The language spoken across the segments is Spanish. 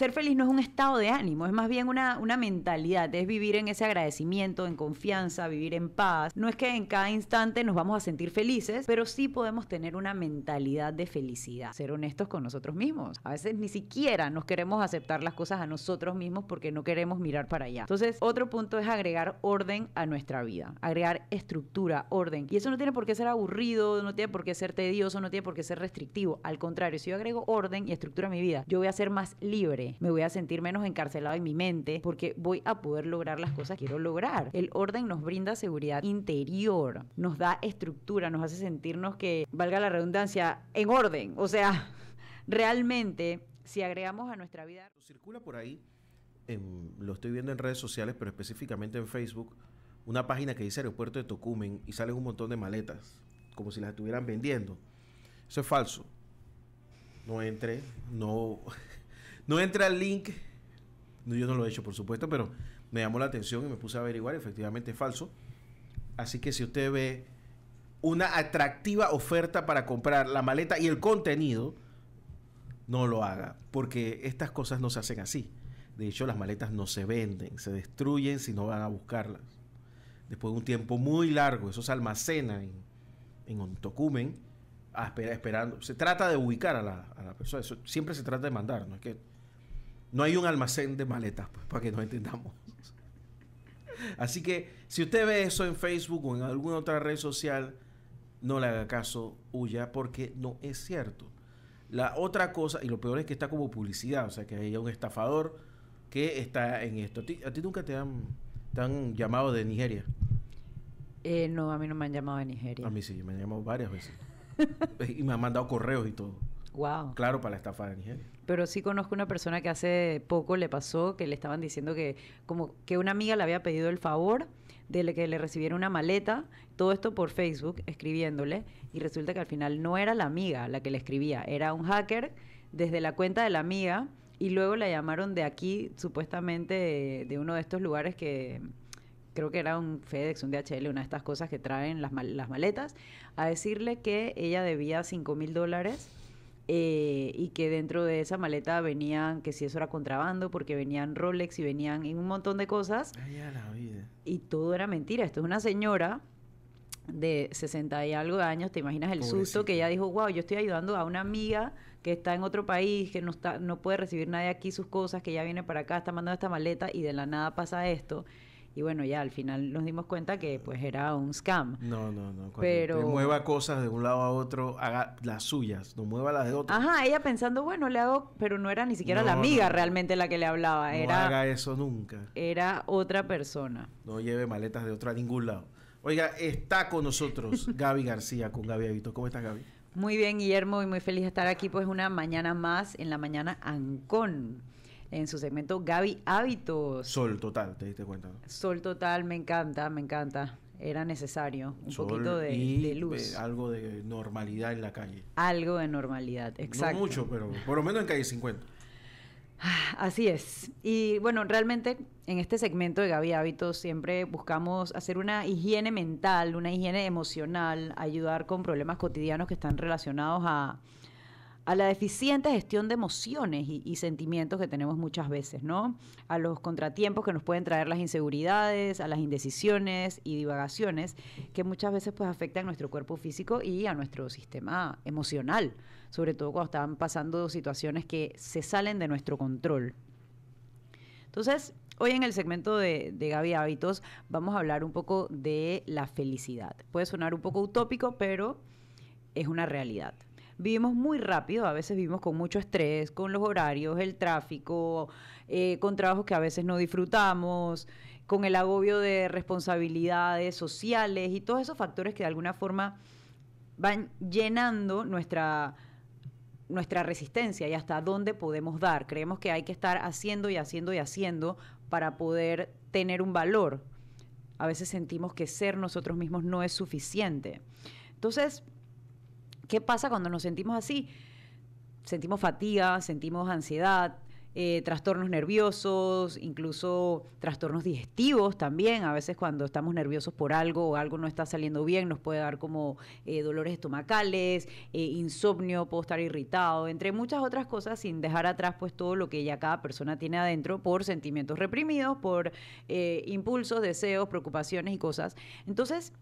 ser feliz no es un estado de ánimo, es más bien una, una mentalidad, es vivir en ese agradecimiento, en confianza, vivir en paz. No es que en cada instante nos vamos a sentir felices, pero sí podemos tener una mentalidad de felicidad, ser honestos con nosotros mismos. A veces ni siquiera nos queremos aceptar las cosas a nosotros mismos porque no queremos mirar para allá. Entonces, otro punto es agregar orden a nuestra vida, agregar estructura, orden. Y eso no tiene por qué ser aburrido, no tiene por qué ser tedioso, no tiene por qué ser restrictivo. Al contrario, si yo agrego orden y estructura a mi vida, yo voy a ser más libre me voy a sentir menos encarcelado en mi mente porque voy a poder lograr las cosas que quiero lograr. El orden nos brinda seguridad interior, nos da estructura, nos hace sentirnos que, valga la redundancia, en orden. O sea, realmente, si agregamos a nuestra vida... Circula por ahí, lo estoy viendo en redes sociales, pero específicamente en Facebook, una página que dice aeropuerto de Tocumen y salen un montón de maletas, como si las estuvieran vendiendo. Eso es falso. No entre, no... No entra el link. yo no lo he hecho, por supuesto, pero me llamó la atención y me puse a averiguar. Efectivamente es falso. Así que si usted ve una atractiva oferta para comprar la maleta y el contenido, no lo haga, porque estas cosas no se hacen así. De hecho, las maletas no se venden, se destruyen si no van a buscarlas. Después de un tiempo muy largo, eso se almacena en, un esperando. Se trata de ubicar a la, a la persona, eso siempre se trata de mandar, no es que no hay un almacén de maletas, pues, para que nos entendamos. Así que si usted ve eso en Facebook o en alguna otra red social, no le haga caso, huya, porque no es cierto. La otra cosa, y lo peor es que está como publicidad, o sea, que hay un estafador que está en esto. ¿A ti, nunca te han, te han, llamado de Nigeria? Eh, no, a mí no me han llamado de Nigeria. A mí sí, me han llamado varias veces. y me han mandado correos y todo. Wow. Claro, para la estafa de Nigeria. Pero sí conozco una persona que hace poco le pasó que le estaban diciendo que como que una amiga le había pedido el favor de que le recibiera una maleta, todo esto por Facebook escribiéndole y resulta que al final no era la amiga la que le escribía, era un hacker desde la cuenta de la amiga y luego la llamaron de aquí supuestamente de, uno de estos lugares que creo que era un FedEx, un DHL, una de estas cosas que traen las, las maletas, a decirle que ella debía 5 mil dólares eh, y que dentro de esa maleta venían, que si eso era contrabando, porque venían Rolex y venían un montón de cosas. Y todo era mentira. Esto es una señora de 60 y algo años, te imaginas el susto que ella dijo, wow, yo estoy ayudando a una amiga que está en otro país, que no, está, no puede recibir nadie aquí sus cosas, que ya viene para acá, está mandando esta maleta y de la nada pasa esto. Y bueno, ya al final nos dimos cuenta que pues era un scam. No, no, no. Pero... mueva cosas de un lado a otro, haga las suyas, no mueva las de otro. Ajá, ella pensando, bueno, le hago... Pero no era ni siquiera la amiga realmente la que le hablaba. Era, no haga eso nunca. Era otra persona. No lleve maletas de otro a ningún lado. Oiga, está con nosotros Gaby García, con Gaby Avito. ¿Cómo estás, Gaby? Muy bien, Guillermo, y muy feliz de estar aquí, pues una mañana más en la mañana Ancón en su segmento Gaby Hábitos. Sol total, te diste cuenta. Sol total, me encanta, me encanta. Era necesario un poquito de, eh, luz. algo de normalidad en la calle. Algo de normalidad, exacto. No mucho, pero por lo menos en calle 50. Ah, así es. Y bueno, realmente en este segmento de Gaby Hábitos siempre buscamos hacer una higiene mental, una higiene emocional, ayudar con problemas cotidianos que están relacionados a, a la deficiente gestión de emociones y, sentimientos que tenemos muchas veces, ¿no? A los contratiempos que nos pueden traer las inseguridades, a las indecisiones y divagaciones que muchas veces pues afectan a nuestro cuerpo físico y a nuestro sistema emocional, sobre todo cuando están pasando situaciones que se salen de nuestro control. Entonces, Hoy en el segmento de, de, Gaby Hábitos vamos a hablar un poco de la felicidad. Puede sonar un poco utópico, pero es una realidad vivimos muy rápido, a veces vivimos con mucho estrés, con los horarios, el tráfico, eh, con trabajos que a veces no disfrutamos, con el agobio de responsabilidades sociales y todos esos factores que de alguna forma van llenando nuestra nuestra resistencia y hasta dónde podemos dar. Creemos que hay que estar haciendo y haciendo y haciendo para poder tener un valor. A veces sentimos que ser nosotros mismos no es suficiente. Entonces, ¿Qué pasa cuando nos sentimos así? Sentimos fatiga, sentimos ansiedad, eh, trastornos nerviosos, incluso trastornos digestivos también. A veces cuando estamos nerviosos por algo o algo no está saliendo bien, nos puede dar como eh, dolores estomacales, eh, insomnio, puedo estar irritado, entre muchas otras cosas, sin dejar atrás pues todo lo que ya cada persona tiene adentro por sentimientos reprimidos, por impulsos, deseos, preocupaciones y cosas. Entonces,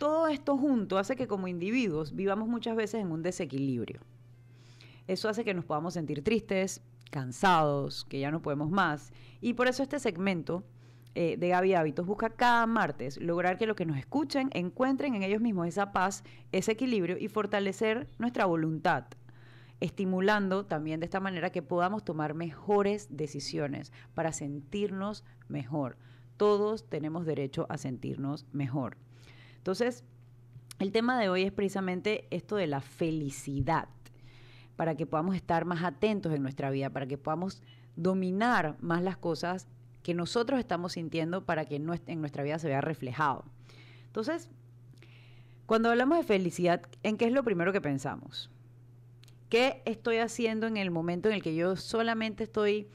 todo esto junto hace que como individuos vivamos muchas veces en un desequilibrio. Eso hace que nos podamos sentir tristes, cansados, que ya no podemos más. Y por eso este segmento eh, de Gaby Hábitos busca cada martes lograr que los que nos escuchen encuentren en ellos mismos esa paz, ese equilibrio y fortalecer nuestra voluntad estimulando también de esta manera que podamos tomar mejores decisiones para sentirnos mejor. Todos tenemos derecho a sentirnos mejor. Entonces, el tema de hoy es precisamente esto de la felicidad, para que podamos estar más atentos en nuestra vida, para que podamos dominar más las cosas que nosotros estamos sintiendo para que en nuestra vida se vea reflejado. Entonces, cuando hablamos de felicidad, ¿en qué es lo primero que pensamos? ¿Qué estoy haciendo en el momento en el que yo solamente estoy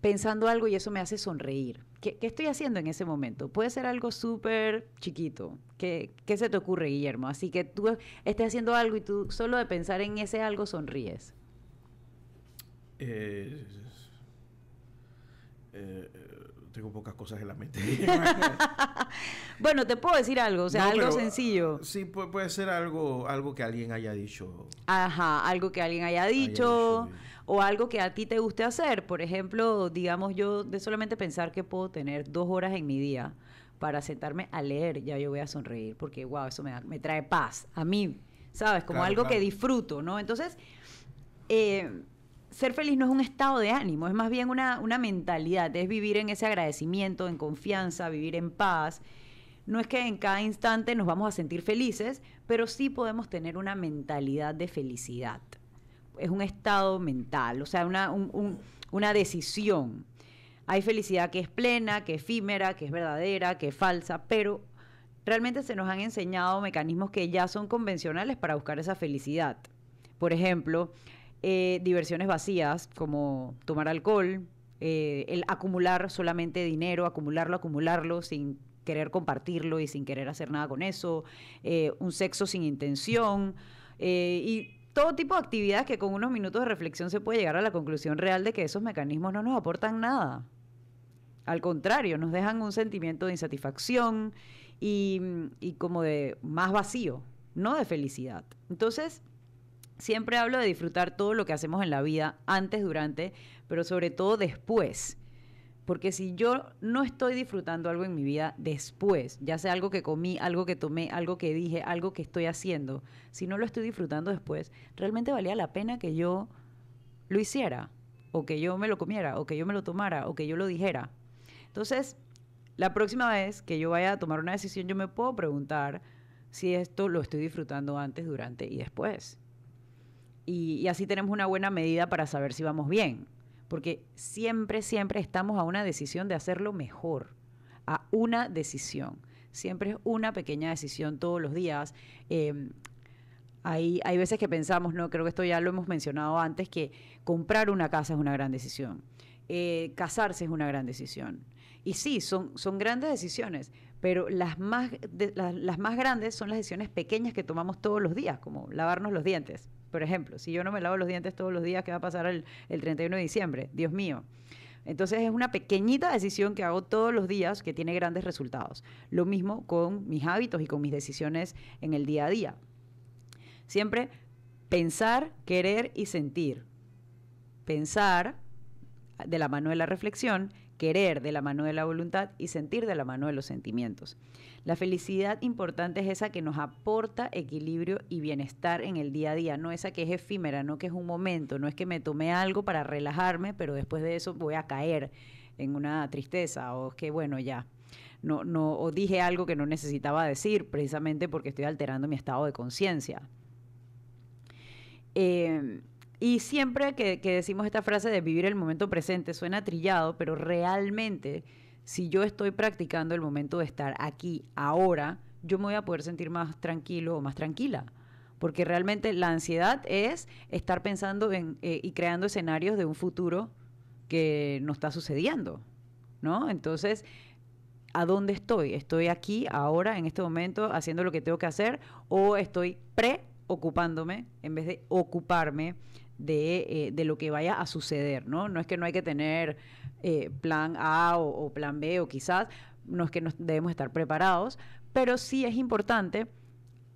pensando algo y eso me hace sonreír? ¿Qué, estoy haciendo en ese momento? Puede ser algo súper chiquito. ¿Qué, se te ocurre, Guillermo? Así que tú estés haciendo algo y tú solo de pensar en ese algo sonríes. Eh, eh, tengo pocas cosas en la mente. Bueno, te puedo decir algo, o sea, algo sencillo. Sí, puede, ser algo, algo que alguien haya dicho. Ajá, algo que alguien haya dicho, o algo que a ti te guste hacer. Por ejemplo, digamos yo de solamente pensar que puedo tener dos horas en mi día para sentarme a leer, ya yo voy a sonreír, porque wow, eso me, me trae paz a mí, ¿sabes? Como algo que disfruto, ¿no? Entonces, eh, ser feliz no es un estado de ánimo, es más bien una, una mentalidad, es vivir en ese agradecimiento, en confianza, vivir en paz. No es que en cada instante nos vamos a sentir felices, pero sí podemos tener una mentalidad de felicidad. Es un estado mental, o sea, una, decisión. Hay felicidad que es plena, que es efímera, que es verdadera, que es falsa, pero realmente se nos han enseñado mecanismos que ya son convencionales para buscar esa felicidad. Por ejemplo, eh, diversiones vacías como tomar alcohol, eh, el acumular solamente dinero, acumularlo, acumularlo sin querer compartirlo y sin querer hacer nada con eso, eh, un sexo sin intención eh, y todo tipo de actividades que con unos minutos de reflexión se puede llegar a la conclusión real de que esos mecanismos no nos aportan nada. Al contrario, nos dejan un sentimiento de insatisfacción y, y como de más vacío, no de felicidad. Entonces, siempre hablo de disfrutar todo lo que hacemos en la vida, antes, durante, pero sobre todo después. Porque si yo no estoy disfrutando algo en mi vida después, ya sea algo que comí, algo que tomé, algo que dije, algo que estoy haciendo, si no lo estoy disfrutando después, realmente valía la pena que yo lo hiciera, o que yo me lo comiera, o que yo me lo tomara, o que yo lo dijera. Entonces, la próxima vez que yo vaya a tomar una decisión, yo me puedo preguntar si esto lo estoy disfrutando antes, durante y después. Y, así tenemos una buena medida para saber si vamos bien porque siempre, siempre estamos a una decisión de hacerlo mejor, a una decisión. Siempre es una pequeña decisión todos los días. Em, hay, veces que pensamos, no, creo que esto ya lo hemos mencionado antes, que comprar una casa es una gran decisión. Eh, casarse es una gran decisión. Y sí, son grandes decisiones, pero las más, las, más grandes son las decisiones pequeñas que tomamos todos los días, como lavarnos los dientes. Por ejemplo, si yo no me lavo los dientes todos los días, ¿qué va a pasar el, el 31 de diciembre? Dios mío. Entonces es una pequeñita decisión que hago todos los días que tiene grandes resultados. Lo mismo con mis hábitos y con mis decisiones en el día a día. Siempre pensar, querer y sentir. Pensar, de la mano de la reflexión, querer de la mano de la voluntad y sentir de la mano de los sentimientos. La felicidad importante es esa que nos aporta equilibrio y bienestar en el día a día, no esa que es efímera, no que es un momento, no es que me tome algo para relajarme, pero después de eso voy a caer en una tristeza o es que bueno, ya. No, no, o dije algo que no necesitaba decir precisamente porque estoy alterando mi estado de conciencia. Eh, y siempre que, decimos esta frase de vivir el momento presente, suena trillado, pero realmente si yo estoy practicando el momento de estar aquí, ahora, yo me voy a poder sentir más tranquilo o más tranquila. Porque realmente la ansiedad es estar pensando eh, y creando escenarios de un futuro que no está sucediendo, ¿no? Entonces, ¿a dónde estoy? ¿Estoy aquí, ahora, en este momento, haciendo lo que tengo que hacer? ¿O estoy preocupándome en vez de ocuparme eh, de, lo que vaya a suceder, ¿no? No es que no hay que tener eh, plan A o, plan B o quizás, no es que nos debemos estar preparados, pero sí es importante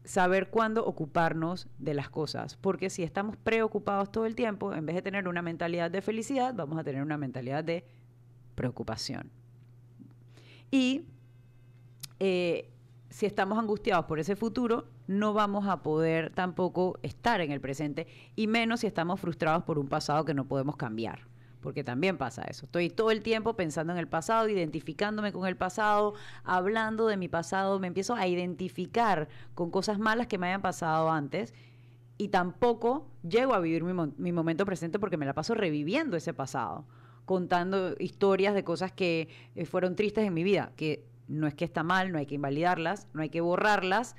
saber cuándo ocuparnos de las cosas, porque si estamos preocupados todo el tiempo, en vez de tener una mentalidad de felicidad, vamos a tener una mentalidad de preocupación. Y eh, si estamos angustiados por ese futuro, no vamos a poder tampoco estar en el presente, y menos si estamos frustrados por un pasado que no podemos cambiar, porque también pasa eso. Estoy todo el tiempo pensando en el pasado, identificándome con el pasado, hablando de mi pasado, me empiezo a identificar con cosas malas que me hayan pasado antes. Y tampoco llego a vivir mi, momento presente porque me la paso reviviendo ese pasado, contando historias de cosas que eh, fueron tristes en mi vida, que no es que está mal, no hay que invalidarlas, no hay que borrarlas,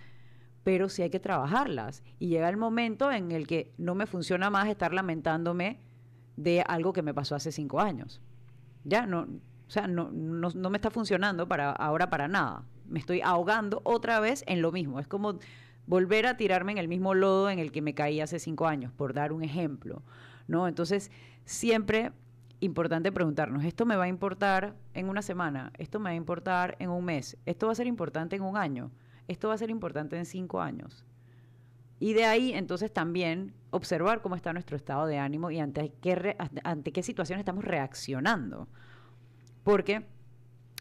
pero sí hay que trabajarlas. Y llega el momento en el que no me funciona más estar lamentándome de algo que me pasó hace cinco años. Ya, no, o sea, no, no, me está funcionando para ahora para nada. Me estoy ahogando otra vez en lo mismo. Es como volver a tirarme en el mismo lodo en el que me caí hace cinco años, por dar un ejemplo. ¿no? Entonces, siempre importante preguntarnos, ¿esto me va a importar en una semana? ¿Esto me va a importar en un mes? ¿Esto va a ser importante en un año? ¿Esto va a ser importante en cinco años? Y de ahí entonces también observar cómo está nuestro estado de ánimo y ante qué, ante qué situación estamos reaccionando. Porque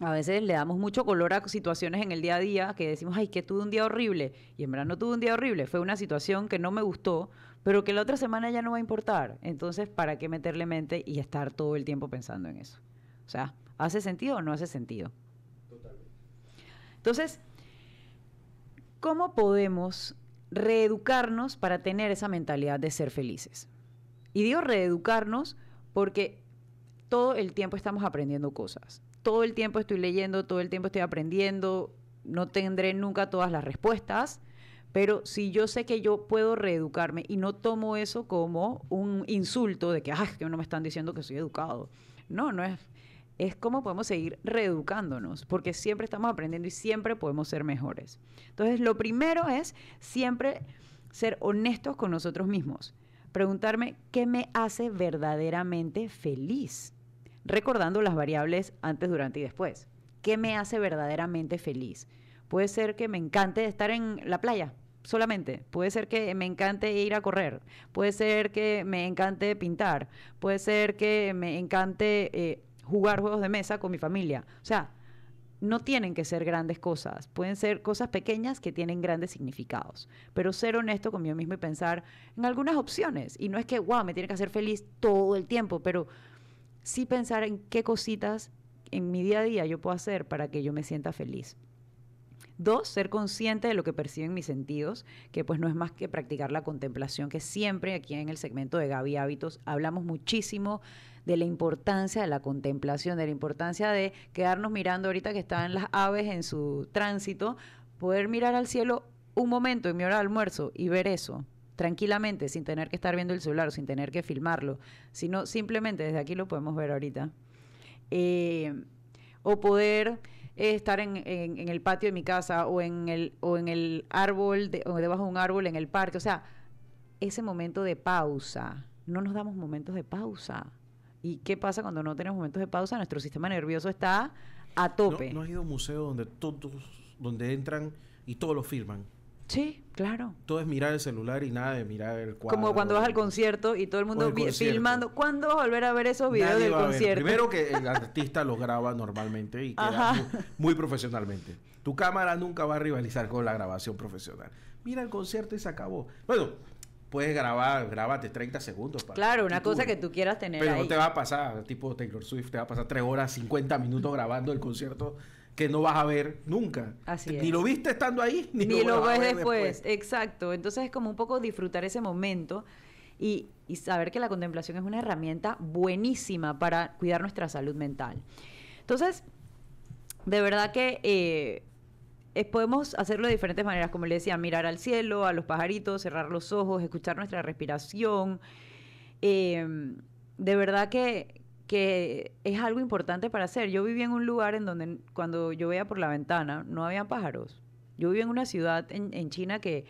a veces le damos mucho color a situaciones en el día a día que decimos, ay, que tuve un día horrible. Y en verdad no tuve un día horrible, fue una situación que no me gustó, pero que la otra semana ya no va a importar. Entonces, ¿para qué meterle mente y estar todo el tiempo pensando en eso? O sea, ¿hace sentido o no hace sentido? Totalmente. Entonces, ¿cómo podemos reeducarnos para tener esa mentalidad de ser felices? Y digo reeducarnos porque todo el tiempo estamos aprendiendo cosas. Todo el tiempo estoy leyendo, todo el tiempo estoy aprendiendo, no tendré nunca todas las respuestas, pero si yo sé que yo puedo reeducarme y no tomo eso como un insulto de que, ¡ay, que no me están diciendo que soy educado. No, no es. Es cómo podemos seguir reeducándonos, porque siempre estamos aprendiendo y siempre podemos ser mejores. Entonces, lo primero es siempre ser honestos con nosotros mismos. Preguntarme qué me hace verdaderamente feliz, recordando las variables antes, durante y después. ¿Qué me hace verdaderamente feliz? Puede ser que me encante estar en la playa, solamente. Puede ser que me encante ir a correr, puede ser que me encante pintar, puede ser que me encante eh, jugar juegos de mesa con mi familia. O sea, no tienen que ser grandes cosas, pueden ser cosas pequeñas que tienen grandes significados, pero ser honesto conmigo mismo y pensar en algunas opciones. Y no es que, wow, me tiene que hacer feliz todo el tiempo, pero sí pensar en qué cositas en mi día a día yo puedo hacer para que yo me sienta feliz. Dos, ser consciente de lo que perciben mis sentidos, que pues no es más que practicar la contemplación, que siempre aquí en el segmento de Gaby Hábitos hablamos muchísimo de la importancia de la contemplación, de la importancia de quedarnos mirando ahorita que están las aves en su tránsito, poder mirar al cielo un momento en mi hora de almuerzo y ver eso tranquilamente, sin tener que estar viendo el celular, sin tener que filmarlo, sino simplemente desde aquí lo podemos ver ahorita. Eh, o poder estar en, en, el patio de mi casa o en el, o en el árbol, o debajo de un árbol en el parque. O sea, ese momento de pausa. No nos damos momentos de pausa. ¿Y qué pasa cuando no tenemos momentos de pausa? Nuestro sistema nervioso está a tope. ¿No, ha has ido a un museo donde todos, donde entran y todos lo firman? Sí, claro. Todo es mirar el celular y nada de mirar el cuadro. Como cuando vas al concierto y todo el mundo filmando. ¿Cuándo vas a volver a ver esos videos del concierto? Primero que el artista los graba normalmente y muy, profesionalmente. Tu cámara nunca va a rivalizar con la grabación profesional. Mira el concierto y se acabó. Bueno, puedes grabar, grábate 30 segundos. Para claro, una cosa que tú quieras tener. Pero no te va a pasar, tipo Taylor Swift, te va a pasar 3 horas, 50 minutos grabando el concierto que no vas a ver nunca. Así Ni lo viste estando ahí, ni, ni lo, ves después. Exacto. Entonces es como un poco disfrutar ese momento y, saber que la contemplación es una herramienta buenísima para cuidar nuestra salud mental. Entonces, de verdad que eh, podemos hacerlo de diferentes maneras, como le decía, mirar al cielo, a los pajaritos, cerrar los ojos, escuchar nuestra respiración. Eh, de verdad que, que es algo importante para hacer. Yo vivía en un lugar en donde cuando yo veía por la ventana no había pájaros. Yo vivía en una ciudad en, China que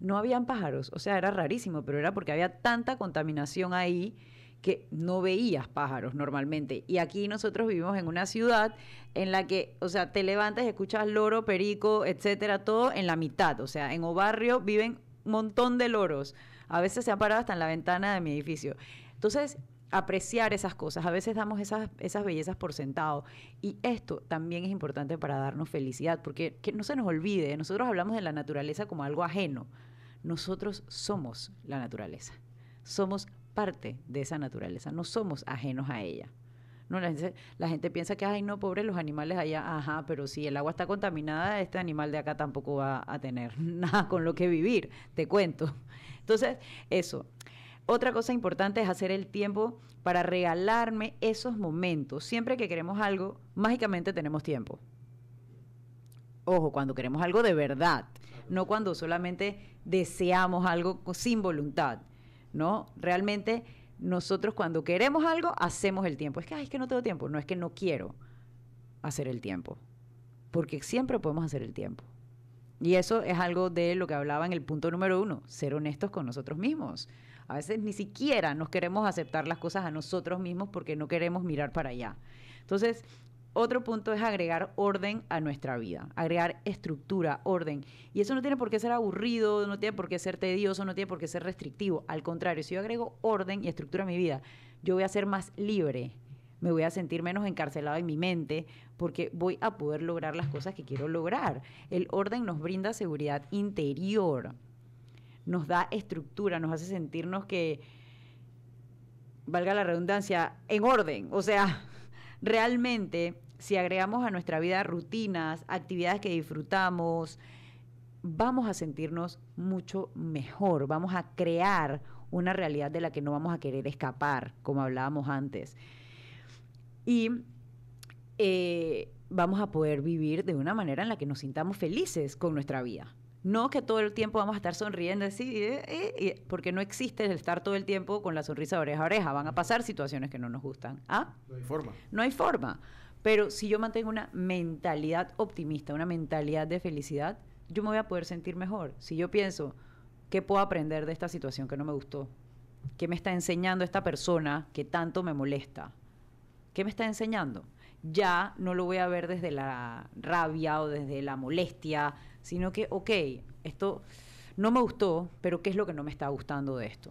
no habían pájaros. O sea, era rarísimo, pero era porque había tanta contaminación ahí que no veías pájaros normalmente. Y aquí nosotros vivimos en una ciudad en la que, o sea, te levantas y escuchas loro, perico, etcétera, todo en la mitad. O sea, en o barrio viven un montón de loros. A veces se han parado hasta en la ventana de mi edificio. Entonces, apreciar esas cosas. A veces damos esas, esas bellezas por sentado. Y esto también es importante para darnos felicidad, porque no se nos olvide, nosotros hablamos de la naturaleza como algo ajeno. Nosotros somos la naturaleza. Somos parte de esa naturaleza, no somos ajenos a ella. No, la, gente, la gente piensa que, ay, no, pobres los animales allá, ajá, pero si el agua está contaminada, este animal de acá tampoco va a tener nada con lo que vivir, te cuento. Entonces, eso, otra cosa importante es hacer el tiempo para regalarme esos momentos. Siempre que queremos algo, mágicamente tenemos tiempo. Ojo, cuando queremos algo de verdad, no cuando solamente deseamos algo sin voluntad, ¿no? Realmente nosotros cuando queremos algo, hacemos el tiempo. Es que, es que no tengo tiempo. No es que no quiero hacer el tiempo, porque siempre podemos hacer el tiempo. Y eso es algo de lo que hablaba en el punto número uno, ser honestos con nosotros mismos. A veces ni siquiera nos queremos aceptar las cosas a nosotros mismos porque no queremos mirar para allá. Entonces, otro punto es agregar orden a nuestra vida, agregar estructura, orden. Y eso no tiene por qué ser aburrido, no tiene por qué ser tedioso, no tiene por qué ser restrictivo. Al contrario, si yo agrego orden y estructura a mi vida, yo voy a ser más libre, me voy a sentir menos encarcelado en mi mente porque voy a poder lograr las cosas que quiero lograr. El orden nos brinda seguridad interior nos da estructura, nos hace sentirnos que, valga la redundancia, en orden. O sea, realmente, si agregamos a nuestra vida rutinas, actividades que disfrutamos, vamos a sentirnos mucho mejor, vamos a crear una realidad de la que no vamos a querer escapar, como hablábamos antes. Y eh, vamos a poder vivir de una manera en la que nos sintamos felices con nuestra vida. No que todo el tiempo vamos a estar sonriendo así, eh, eh, porque no existe el estar todo el tiempo con la sonrisa oreja a oreja. Van a pasar situaciones que no nos gustan. ¿Ah? No hay forma. No hay forma. Pero si yo mantengo una mentalidad optimista, una mentalidad de felicidad, yo me voy a poder sentir mejor. Si yo pienso, ¿qué puedo aprender de esta situación que no me gustó? ¿Qué me está enseñando esta persona que tanto me molesta? ¿Qué me está enseñando? Ya no lo voy a ver desde la rabia o desde la molestia, sino que, ok, esto no me gustó, pero ¿qué es lo que no me está gustando de esto?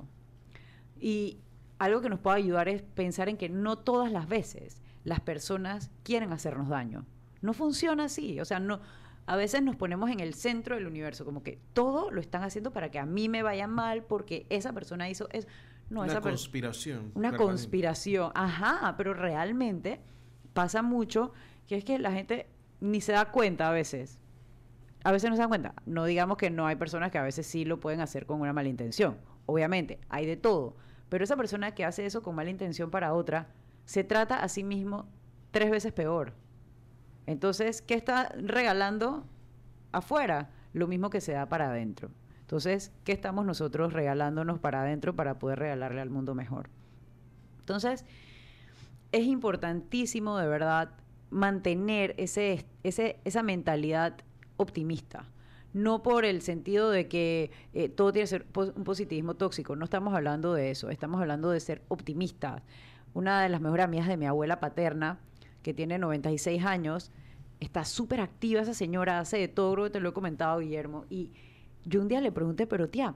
Y algo que nos puede ayudar es pensar en que no todas las veces las personas quieren hacernos daño. No funciona así, o sea, no, a veces nos ponemos en el centro del universo, como que todo lo están haciendo para que a mí me vaya mal porque esa persona hizo es no una conspiración. Una conspiración, ajá, pero realmente pasa mucho que es que la gente ni se da cuenta a veces a veces no se dan cuenta. No digamos que no hay personas que a veces sí lo pueden hacer con una mala intención. Obviamente, hay de todo. Pero esa persona que hace eso con mala intención para otra, se trata a sí mismo tres veces peor. Entonces, ¿qué está regalando afuera? Lo mismo que se da para adentro. Entonces, ¿qué estamos nosotros regalándonos para adentro para poder regalarle al mundo mejor? Entonces, es importantísimo de verdad mantener ese, esa mentalidad optimista. No por el sentido de que eh, todo tiene que ser un positivismo tóxico, no estamos hablando de eso, estamos hablando de ser optimistas. Una de las mejores amigas de mi abuela paterna, que tiene 96 años, está súper activa esa señora, hace de todo, te lo he comentado, Guillermo. Y yo un día le pregunté, pero tía,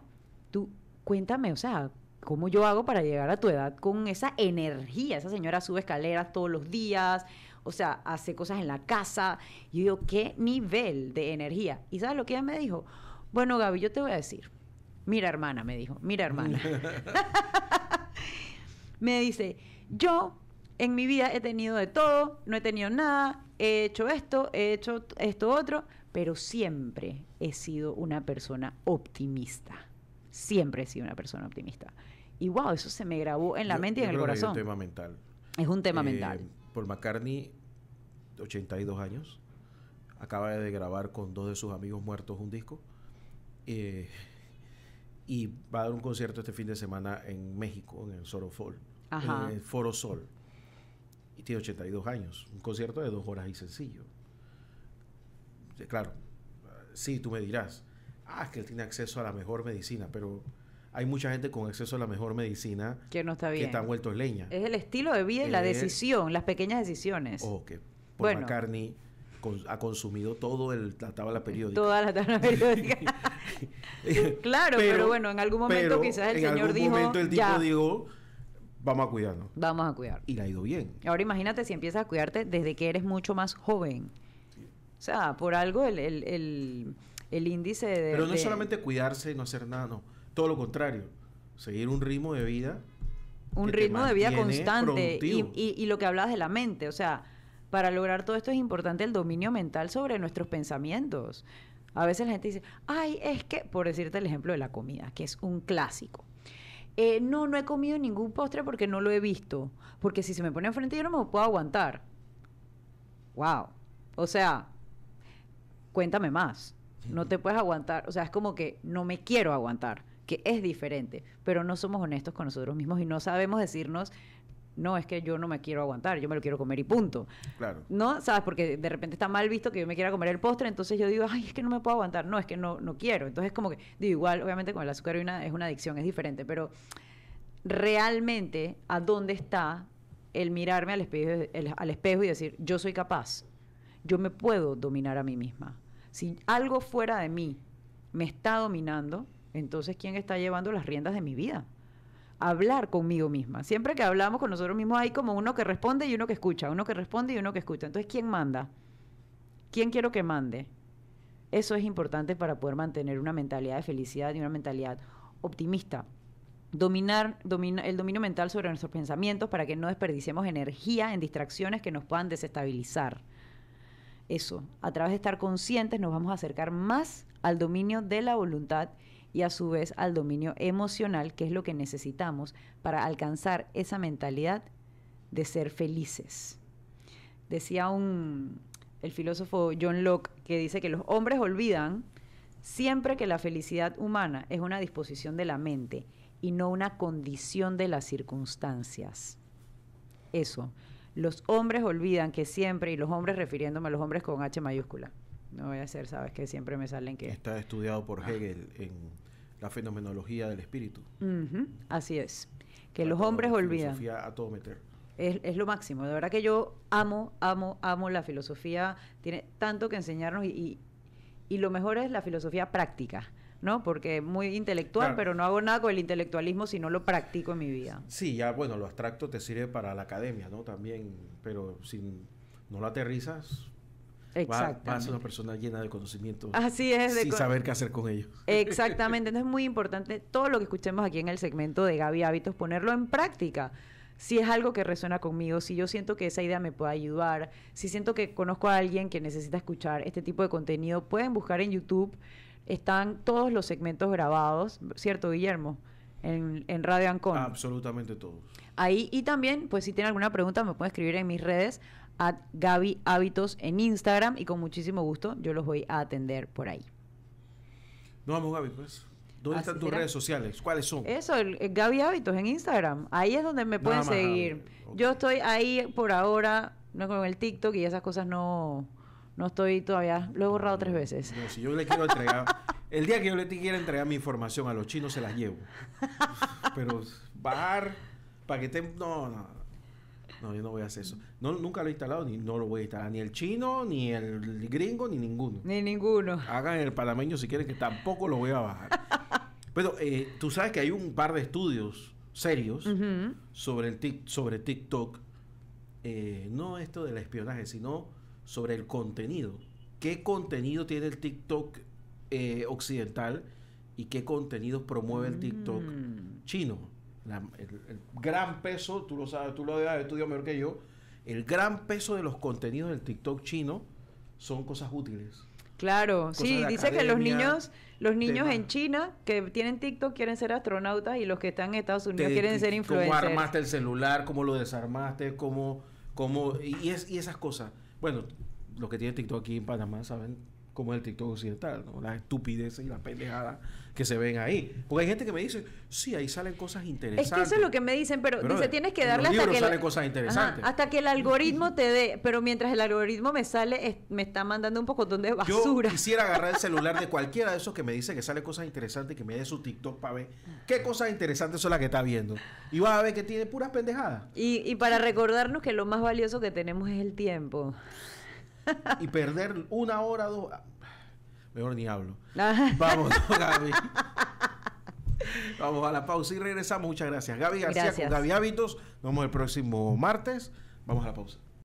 tú cuéntame, o sea, ¿cómo yo hago para llegar a tu edad con esa energía? Esa señora sube escaleras todos los días, o sea, hace cosas en la casa. Y yo digo, ¿qué nivel de energía? ¿Y sabes lo que ella me dijo? Bueno, Gaby, yo te voy a decir. Mira, hermana, me dijo, mira, hermana. me dice, yo en mi vida he tenido de todo, no he tenido nada, he hecho esto, he hecho esto otro, pero siempre he sido una persona optimista. Siempre he sido una persona optimista. Y wow, eso se me grabó en la mente y en el corazón. Es un tema mental. Es un tema eh, mental. Paul McCartney, 82 años, acaba de grabar con dos de sus amigos muertos un disco. Eh, y va a dar un concierto este fin de semana en México, en el en el Foro Sol. Y tiene 82 años. Un concierto de dos horas y sencillo. Eh, claro, sí, tú me dirás, ah, es que él tiene acceso a la mejor medicina, pero hay mucha gente con acceso a la mejor medicina que no está bien. Que están vueltos leña. Es el estilo de vida y la eh, decisión, las pequeñas decisiones. Ojo, bueno. McCartney ha consumido todo el, la tabla periódica. Toda la tabla periódica. claro, pero, bueno, en algún momento quizás el en señor algún dijo. momento el tipo dijo. Vamos a cuidarnos. Vamos a cuidar. Y le ha ido bien. Ahora imagínate si empiezas a cuidarte desde que eres mucho más joven. O sea, por algo el, índice de... Pero no solamente cuidarse y no hacer nada, no todo lo contrario, seguir un ritmo de vida. Un ritmo de vida constante. Y, lo que hablabas de la mente, o sea, para lograr todo esto es importante el dominio mental sobre nuestros pensamientos. A veces la gente dice, ay, es que, por decirte el ejemplo de la comida, que es un clásico. Eh, no, no he comido ningún postre porque no lo he visto. Porque si se me pone enfrente yo no me puedo aguantar. Wow. O sea, cuéntame más. No te puedes aguantar. O sea, es como que no me quiero aguantar que es diferente, pero no somos honestos con nosotros mismos y no sabemos decirnos, no, es que yo no me quiero aguantar, yo me lo quiero comer y punto. Claro. ¿No? ¿Sabes? Porque de repente está mal visto que yo me quiera comer el postre, entonces yo digo, ay, es que no me puedo aguantar, no, es que no, no quiero. Entonces, como que, digo, igual, obviamente con el azúcar es una adicción, es diferente, pero realmente, ¿a dónde está el mirarme al espejo, al espejo y decir, yo soy capaz, yo me puedo dominar a mí misma? Si algo fuera de mí me está dominando, entonces, ¿quién está llevando las riendas de mi vida? Hablar conmigo misma. Siempre que hablamos con nosotros mismos hay como uno que responde y uno que escucha, uno que responde y uno que escucha. Entonces, ¿quién manda? ¿Quién quiero que mande? Eso es importante para poder mantener una mentalidad de felicidad y una mentalidad optimista. Dominar el dominio mental sobre nuestros pensamientos para que no desperdiciemos energía en distracciones que nos puedan desestabilizar. Eso, a través de estar conscientes nos vamos a acercar más al dominio de la voluntad y a su vez al dominio emocional, que es lo que necesitamos para alcanzar esa mentalidad de ser felices. Decía un, el filósofo John Locke que dice que los hombres olvidan siempre que la felicidad humana es una disposición de la mente y no una condición de las circunstancias. Eso. Los hombres olvidan que siempre, y los hombres refiriéndome a los hombres con H mayúscula, no voy a ser, sabes que siempre me salen que... Está estudiado por Hegel en la fenomenología del espíritu. así es. Que los hombres olvidan. A todo meter. Es, lo máximo. De verdad que yo amo, amo, amo la filosofía. Tiene tanto que enseñarnos y, y, lo mejor es la filosofía práctica. ¿no? Porque es muy intelectual, pero no hago nada con el intelectualismo si no lo practico en mi vida. Sí, ya, bueno, lo abstracto te sirve para la academia, ¿no? También, pero si no lo aterrizas, Va, una persona llena de conocimiento Así es. sin saber qué hacer con ellos. Exactamente. Entonces es muy importante todo lo que escuchemos aquí en el segmento de Gaby Hábitos, ponerlo en práctica. Si es algo que resuena conmigo, si yo siento que esa idea me puede ayudar, si siento que conozco a alguien que necesita escuchar este tipo de contenido, pueden buscar en YouTube. Están todos los segmentos grabados, ¿cierto, Guillermo? En, en, Radio Ancon. Absolutamente todos. Ahí, y también, pues si tienen alguna pregunta, me pueden escribir en mis redes at Gaby Hábitos en Instagram y con muchísimo gusto yo los voy a atender por ahí. Nos vamos, Gaby, pues. ¿Dónde están tus redes sociales? ¿Cuáles son? Eso, Gaby Hábitos en Instagram. Ahí es donde me pueden seguir. Yo estoy ahí por ahora, no con el TikTok y esas cosas no, no estoy todavía. Lo he borrado tres veces. No, si yo le quiero entregar. el día que yo le quiera entregar mi información a los chinos, se las llevo. Pero bajar para que estén. No, no. No, yo no voy a hacer eso. No, nunca lo he instalado, ni no lo voy a instalar. Ni el chino, ni el gringo, ni ninguno. Ni ninguno. Hagan el panameño si quieren, que tampoco lo voy a bajar. Pero eh, tú sabes que hay un par de estudios serios sobre, el sobre TikTok. Eh, no esto del espionaje, sino sobre el contenido. ¿Qué contenido tiene el TikTok eh, occidental y qué contenido promueve el TikTok mm. chino? el, gran peso, tú lo sabes, tú lo debes estudiado mejor que yo, el gran peso de los contenidos del TikTok chino son cosas útiles. Claro, sí, dice que los niños, los niños en China que tienen TikTok quieren ser astronautas y los que están en Estados Unidos quieren ser influencers. Cómo armaste el celular, cómo lo desarmaste, cómo, cómo y, es, y esas cosas. Bueno, los que tienen TikTok aquí en Panamá saben como el TikTok occidental, ¿no? las estupideces y las pendejadas que se ven ahí. Porque hay gente que me dice, sí, ahí salen cosas interesantes. Es que eso es lo que me dicen, pero, dice, tienes que darle hasta que... cosas hasta que el algoritmo te dé, pero mientras el algoritmo me sale, me está mandando un poco de basura. Yo quisiera agarrar el celular de cualquiera de esos que me dice que sale cosas interesantes, y que me dé su TikTok para ver qué cosas interesantes son las que está viendo. Y va a ver que tiene puras pendejadas. Y, y para recordarnos que lo más valioso que tenemos es el tiempo y perder una hora, dos. Ah, mejor ni hablo. Ah. Vamos, Gaby. Vamos a la pausa y regresamos. Muchas gracias. Gaby García gracias. con Gaby Hábitos. Nos vemos el próximo martes. Vamos a la pausa.